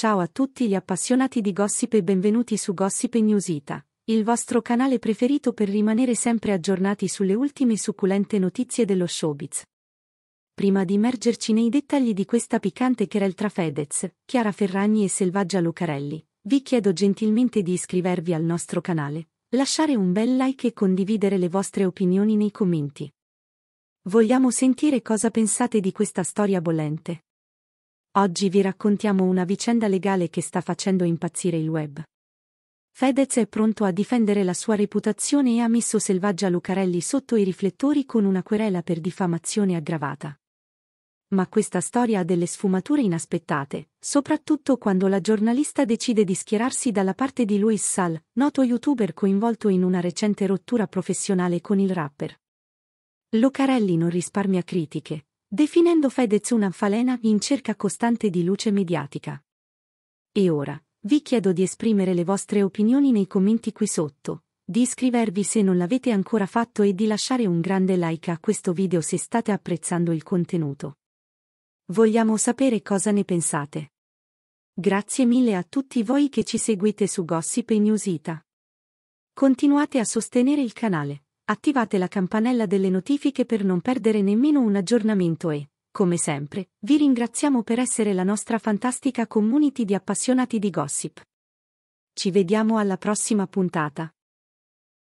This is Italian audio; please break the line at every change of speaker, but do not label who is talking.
Ciao a tutti gli appassionati di gossip e benvenuti su Gossip Newsita, il vostro canale preferito per rimanere sempre aggiornati sulle ultime succulente notizie dello showbiz. Prima di immergerci nei dettagli di questa piccante querel tra Fedez, Chiara Ferragni e Selvaggia Lucarelli, vi chiedo gentilmente di iscrivervi al nostro canale, lasciare un bel like e condividere le vostre opinioni nei commenti. Vogliamo sentire cosa pensate di questa storia bollente. Oggi vi raccontiamo una vicenda legale che sta facendo impazzire il web. Fedez è pronto a difendere la sua reputazione e ha messo selvaggia Lucarelli sotto i riflettori con una querela per diffamazione aggravata. Ma questa storia ha delle sfumature inaspettate, soprattutto quando la giornalista decide di schierarsi dalla parte di Luis Sal, noto youtuber coinvolto in una recente rottura professionale con il rapper. Lucarelli non risparmia critiche, definendo Fedez una falena in cerca costante di luce mediatica. E ora, vi chiedo di esprimere le vostre opinioni nei commenti qui sotto, di iscrivervi se non l'avete ancora fatto e di lasciare un grande like a questo video se state apprezzando il contenuto. Vogliamo sapere cosa ne pensate. Grazie mille a tutti voi che ci seguite su Gossip News Ita. Continuate a sostenere il canale attivate la campanella delle notifiche per non perdere nemmeno un aggiornamento e, come sempre, vi ringraziamo per essere la nostra fantastica community di appassionati di gossip. Ci vediamo alla prossima puntata.